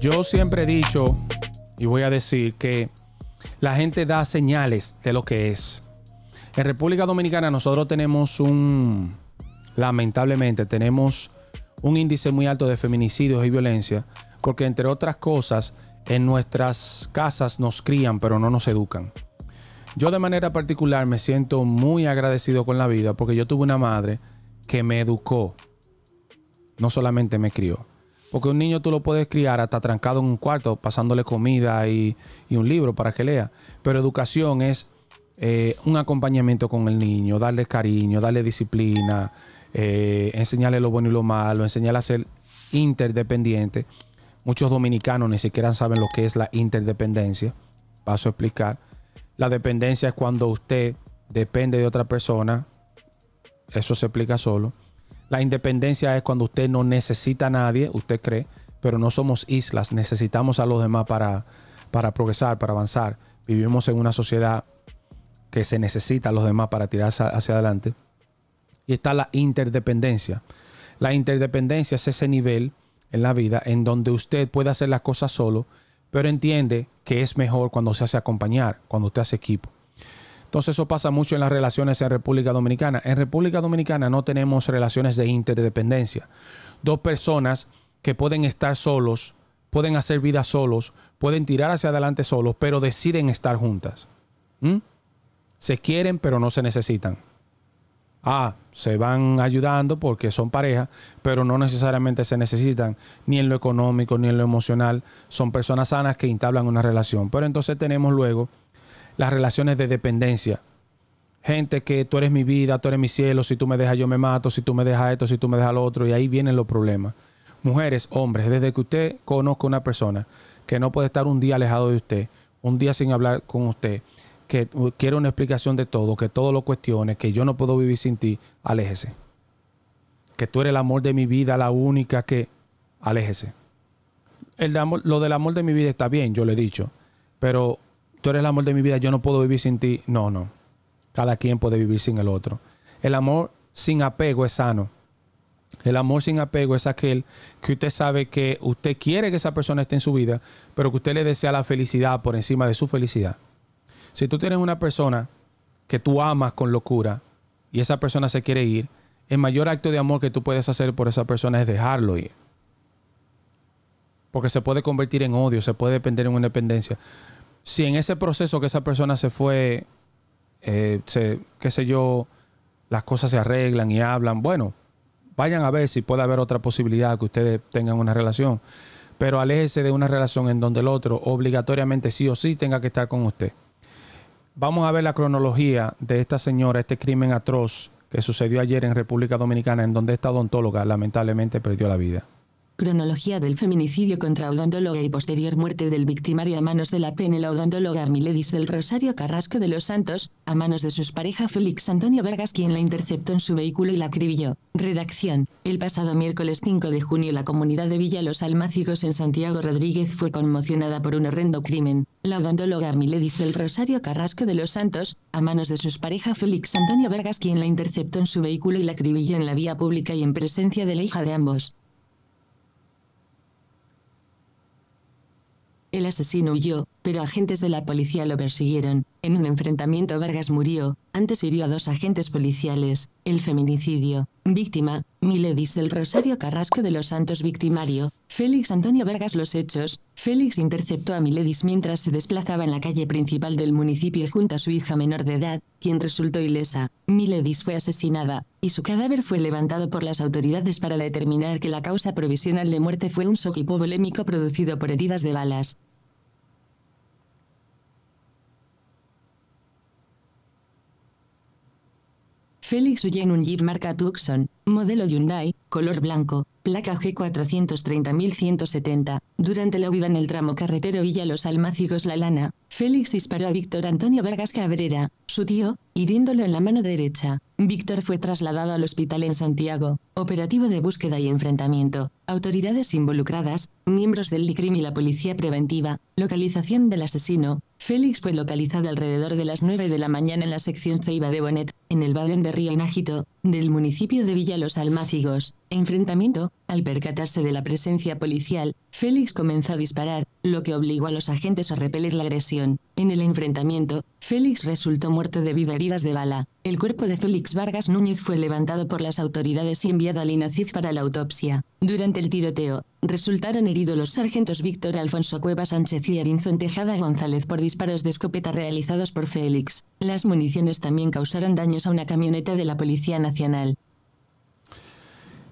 Yo siempre he dicho y voy a decir que la gente da señales de lo que es. En República Dominicana nosotros tenemos un, lamentablemente, tenemos un índice muy alto de feminicidios y violencia, porque entre otras cosas, en nuestras casas nos crían, pero no nos educan. Yo de manera particular me siento muy agradecido con la vida, porque yo tuve una madre que me educó, no solamente me crió. Porque un niño tú lo puedes criar hasta trancado en un cuarto, pasándole comida y, un libro para que lea. Pero educación es eh, un acompañamiento con el niño, darle cariño, darle disciplina, eh, enseñarle lo bueno y lo malo, enseñarle a ser interdependiente. Muchos dominicanos ni siquiera saben lo que es la interdependencia. Paso a explicar. La dependencia es cuando usted depende de otra persona. Eso se explica solo la independencia es cuando usted no necesita a nadie, usted cree, pero no somos islas, necesitamos a los demás para, para progresar, para avanzar. Vivimos en una sociedad que se necesita a los demás para tirar hacia adelante. Y está la interdependencia. La interdependencia es ese nivel en la vida en donde usted puede hacer las cosas solo, pero entiende que es mejor cuando se hace acompañar, cuando usted hace equipo. Entonces eso pasa mucho en las relaciones en República Dominicana. En República Dominicana no tenemos relaciones de interdependencia. Dos personas que pueden estar solos, pueden hacer vida solos, pueden tirar hacia adelante solos, pero deciden estar juntas. ¿Mm? Se quieren, pero no se necesitan. Ah, se van ayudando porque son pareja, pero no necesariamente se necesitan ni en lo económico ni en lo emocional. Son personas sanas que entablan una relación. Pero entonces tenemos luego las relaciones de dependencia. Gente que tú eres mi vida, tú eres mi cielo, si tú me dejas yo me mato, si tú me dejas esto, si tú me dejas lo otro, y ahí vienen los problemas. Mujeres, hombres, desde que usted conozca una persona que no puede estar un día alejado de usted, un día sin hablar con usted, que quiere una explicación de todo, que todo lo cuestione, que yo no puedo vivir sin ti, aléjese. Que tú eres el amor de mi vida, la única que, aléjese. El lo del amor de mi vida está bien, yo lo he dicho, pero tú eres el amor de mi vida, yo no puedo vivir sin ti. No, no. Cada quien puede vivir sin el otro. El amor sin apego es sano. El amor sin apego es aquel que usted sabe que usted quiere que esa persona esté en su vida, pero que usted le desea la felicidad por encima de su felicidad. Si tú tienes una persona que tú amas con locura y esa persona se quiere ir, el mayor acto de amor que tú puedes hacer por esa persona es dejarlo ir. Porque se puede convertir en odio, se puede depender en una dependencia si en ese proceso que esa persona se fue, eh, qué sé yo, las cosas se arreglan y hablan, bueno, vayan a ver si puede haber otra posibilidad que ustedes tengan una relación. Pero aléjese de una relación en donde el otro obligatoriamente sí o sí tenga que estar con usted. Vamos a ver la cronología de esta señora, este crimen atroz que sucedió ayer en República Dominicana, en donde esta odontóloga lamentablemente perdió la vida. Cronología del feminicidio contra odontóloga y posterior muerte del victimario a manos de la PN la odontóloga Miledis del Rosario Carrasco de los Santos, a manos de sus pareja Félix Antonio Vargas quien la interceptó en su vehículo y la acribilló. Redacción. El pasado miércoles 5 de junio la comunidad de Villa Los Almácigos en Santiago Rodríguez fue conmocionada por un horrendo crimen. La odontóloga Miledis del Rosario Carrasco de los Santos, a manos de sus pareja Félix Antonio Vargas quien la interceptó en su vehículo y la cribilló en la vía pública y en presencia de la hija de ambos. El asesino huyó, pero agentes de la policía lo persiguieron. En un enfrentamiento Vargas murió, antes hirió a dos agentes policiales. El feminicidio. Víctima, Miledis del Rosario Carrasco de los Santos Victimario. Félix Antonio Vargas Los hechos. Félix interceptó a Miledis mientras se desplazaba en la calle principal del municipio junto a su hija menor de edad, quien resultó ilesa. Miledis fue asesinada, y su cadáver fue levantado por las autoridades para determinar que la causa provisional de muerte fue un shock hipovolémico producido por heridas de balas. Félix en un Jeep marca Tucson, modelo Hyundai, color blanco, placa G430170. Durante la huida en el tramo carretero Villa Los Almácigos La Lana, Félix disparó a Víctor Antonio Vargas Cabrera, su tío, hiriéndolo en la mano derecha. Víctor fue trasladado al hospital en Santiago, operativo de búsqueda y enfrentamiento, autoridades involucradas, miembros del LICRIM y la policía preventiva, localización del asesino, Félix fue localizado alrededor de las 9 de la mañana en la sección Ceiba de Bonet, en el Baden de Río Inágito, del municipio de Villa Los Almácigos. Enfrentamiento, al percatarse de la presencia policial, Félix comenzó a disparar, lo que obligó a los agentes a repeler la agresión. En el enfrentamiento, Félix resultó muerto de a heridas de bala. El cuerpo de Félix Vargas Núñez fue levantado por las autoridades y enviado al INACIF para la autopsia. Durante el tiroteo, resultaron heridos los sargentos Víctor Alfonso Cueva Sánchez y Arinzo Tejada González por disparos de escopeta realizados por Félix. Las municiones también causaron daños a una camioneta de la Policía Nacional.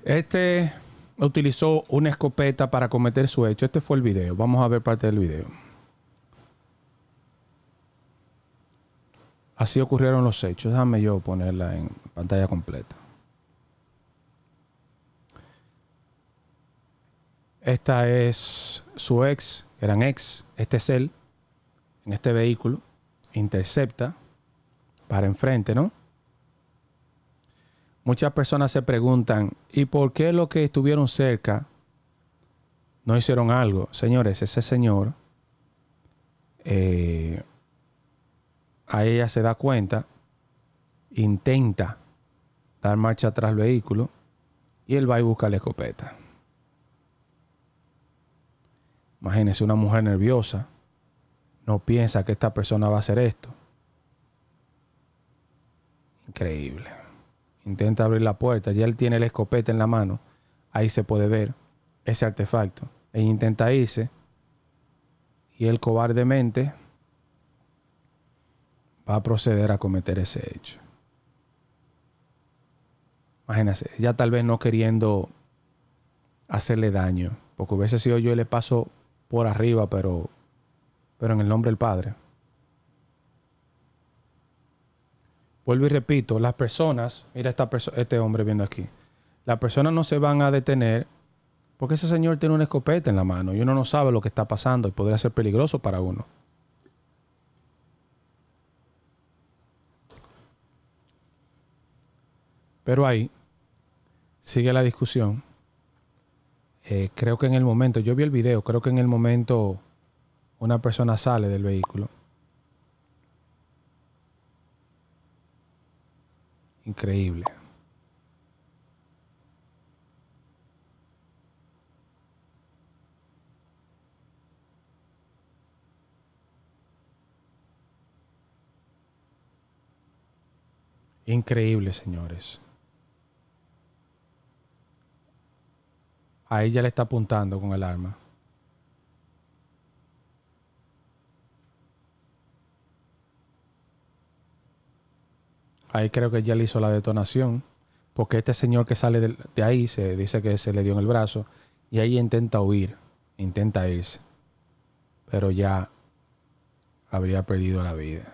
Este utilizó una escopeta para cometer su hecho. Este fue el video. Vamos a ver parte del video. Así ocurrieron los hechos. Déjame yo ponerla en pantalla completa. Esta es su ex, eran ex. Este es él, en este vehículo. Intercepta para enfrente, ¿no? Muchas personas se preguntan, ¿y por qué los que estuvieron cerca no hicieron algo? Señores, ese señor eh, a ella se da cuenta, intenta dar marcha atrás al vehículo y él va y busca la escopeta. imagínese una mujer nerviosa, no piensa que esta persona va a hacer esto. Increíble. Intenta abrir la puerta, y él tiene la escopeta en la mano, ahí se puede ver ese artefacto. e intenta irse y él cobardemente va a proceder a cometer ese hecho. Imagínense, ya tal vez no queriendo hacerle daño, porque hubiese sido yo y le paso por arriba, pero, pero en el nombre del Padre. Vuelvo y repito, las personas, mira esta este hombre viendo aquí, las personas no se van a detener porque ese señor tiene una escopeta en la mano y uno no sabe lo que está pasando y podría ser peligroso para uno. Pero ahí sigue la discusión. Eh, creo que en el momento, yo vi el video, creo que en el momento una persona sale del vehículo. Increíble. Increíble, señores. Ahí ya le está apuntando con el arma. Ahí creo que ya le hizo la detonación. Porque este señor que sale de, ahí se dice que se le dio en el brazo. Y ahí intenta huir. Intenta irse. Pero ya habría perdido la vida.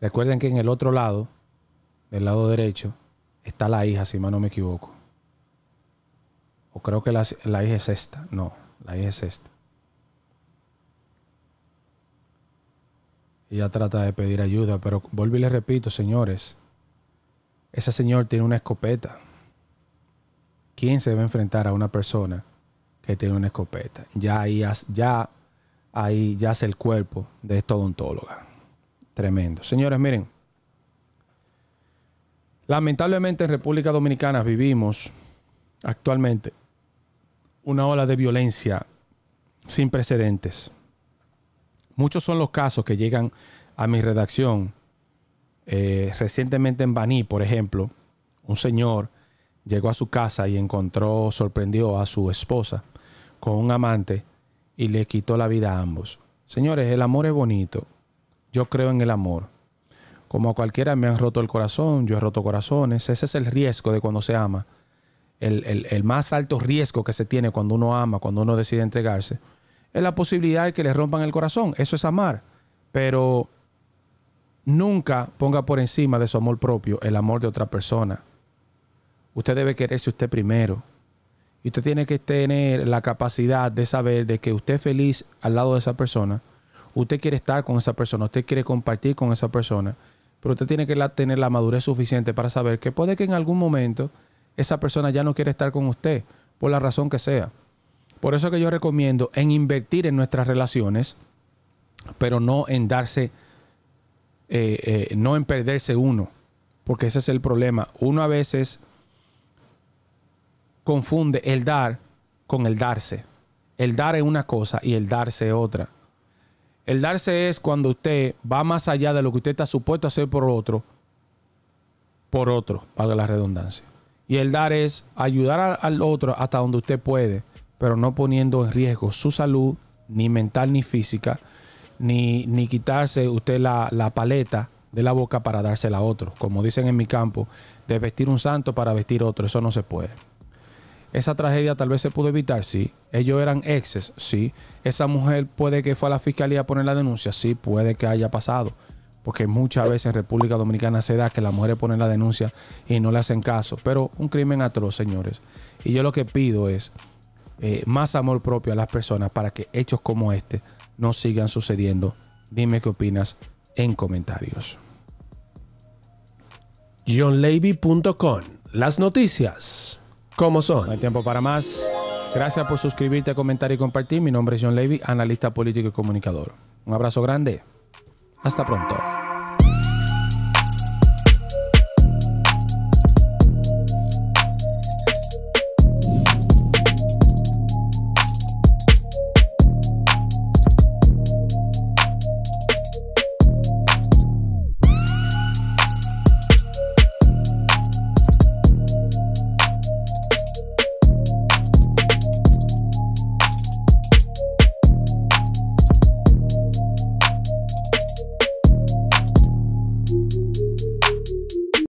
Recuerden que en el otro lado, del lado derecho, está la hija, si no me equivoco. O creo que la, la es esta. No, la hija es esta. Ella trata de pedir ayuda, pero vuelvo y les repito, señores. Ese señor tiene una escopeta. ¿Quién se va a enfrentar a una persona que tiene una escopeta? Ya ahí, ya ahí yace el cuerpo de esta odontóloga. Tremendo. Señores, miren. Lamentablemente en República Dominicana vivimos actualmente una ola de violencia sin precedentes. Muchos son los casos que llegan a mi redacción. Eh, recientemente en Baní, por ejemplo, un señor llegó a su casa y encontró, sorprendió a su esposa con un amante y le quitó la vida a ambos. Señores, el amor es bonito. Yo creo en el amor. Como a cualquiera me han roto el corazón, yo he roto corazones. Ese es el riesgo de cuando se ama el, más alto riesgo que se tiene cuando uno ama, cuando uno decide entregarse, es la posibilidad de que le rompan el corazón. Eso es amar. Pero nunca ponga por encima de su amor propio el amor de otra persona. Usted debe quererse usted primero. Y usted tiene que tener la capacidad de saber de que usted es feliz al lado de esa persona. Usted quiere estar con esa persona, usted quiere compartir con esa persona. Pero usted tiene que tener la madurez suficiente para saber que puede que en algún momento esa persona ya no quiere estar con usted, por la razón que sea. Por eso que yo recomiendo en invertir en nuestras relaciones, pero no en darse, eh, eh, no en perderse uno, porque ese es el problema. Uno a veces confunde el dar con el darse. El dar es una cosa y el darse otra. El darse es cuando usted va más allá de lo que usted está supuesto a hacer por otro, por otro, valga la redundancia. Y el dar es ayudar al otro hasta donde usted puede, pero no poniendo en riesgo su salud, ni mental ni física, ni, ni quitarse usted la, la paleta de la boca para dársela a otro. Como dicen en mi campo, de vestir un santo para vestir otro, eso no se puede. Esa tragedia tal vez se pudo evitar, sí. Ellos eran exes, sí. Esa mujer puede que fue a la fiscalía a poner la denuncia, sí, puede que haya pasado porque muchas veces en República Dominicana se da que las mujeres ponen la denuncia y no le hacen caso, pero un crimen atroz, señores. Y yo lo que pido es eh, más amor propio a las personas para que hechos como este no sigan sucediendo. Dime qué opinas en comentarios. JohnLevy.com Las noticias, como son? No hay tiempo para más. Gracias por suscribirte, comentar y compartir. Mi nombre es John Levy, analista político y comunicador. Un abrazo grande. Hasta pronto.